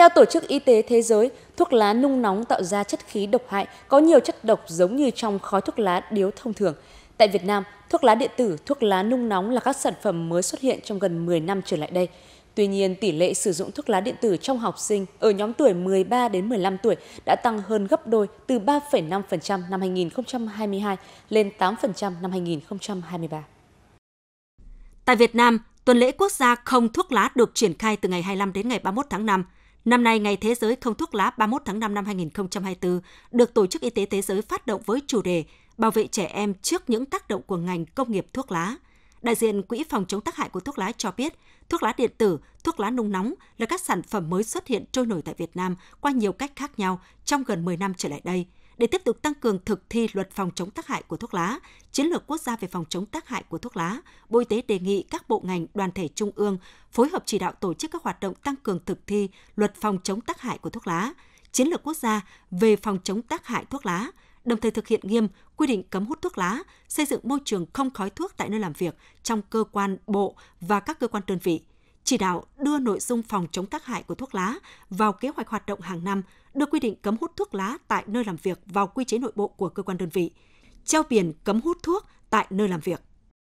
Theo Tổ chức Y tế Thế giới, thuốc lá nung nóng tạo ra chất khí độc hại có nhiều chất độc giống như trong khói thuốc lá điếu thông thường. Tại Việt Nam, thuốc lá điện tử, thuốc lá nung nóng là các sản phẩm mới xuất hiện trong gần 10 năm trở lại đây. Tuy nhiên, tỷ lệ sử dụng thuốc lá điện tử trong học sinh ở nhóm tuổi 13 đến 15 tuổi đã tăng hơn gấp đôi từ 3,5% năm 2022 lên 8% năm 2023. Tại Việt Nam, tuần lễ quốc gia không thuốc lá được triển khai từ ngày 25 đến ngày 31 tháng 5. Năm nay, Ngày Thế giới không thuốc lá 31 tháng 5 năm 2024 được Tổ chức Y tế Thế giới phát động với chủ đề Bảo vệ trẻ em trước những tác động của ngành công nghiệp thuốc lá. Đại diện Quỹ phòng chống tác hại của thuốc lá cho biết, thuốc lá điện tử, thuốc lá nung nóng là các sản phẩm mới xuất hiện trôi nổi tại Việt Nam qua nhiều cách khác nhau trong gần 10 năm trở lại đây – để tiếp tục tăng cường thực thi luật phòng chống tác hại của thuốc lá, chiến lược quốc gia về phòng chống tác hại của thuốc lá, Bộ Y tế đề nghị các bộ ngành, đoàn thể trung ương phối hợp chỉ đạo tổ chức các hoạt động tăng cường thực thi luật phòng chống tác hại của thuốc lá, chiến lược quốc gia về phòng chống tác hại thuốc lá, đồng thời thực hiện nghiêm quy định cấm hút thuốc lá, xây dựng môi trường không khói thuốc tại nơi làm việc, trong cơ quan bộ và các cơ quan đơn vị – chỉ đạo đưa nội dung phòng chống tác hại của thuốc lá vào kế hoạch hoạt động hàng năm, đưa quy định cấm hút thuốc lá tại nơi làm việc vào quy chế nội bộ của cơ quan đơn vị, treo biển cấm hút thuốc tại nơi làm việc.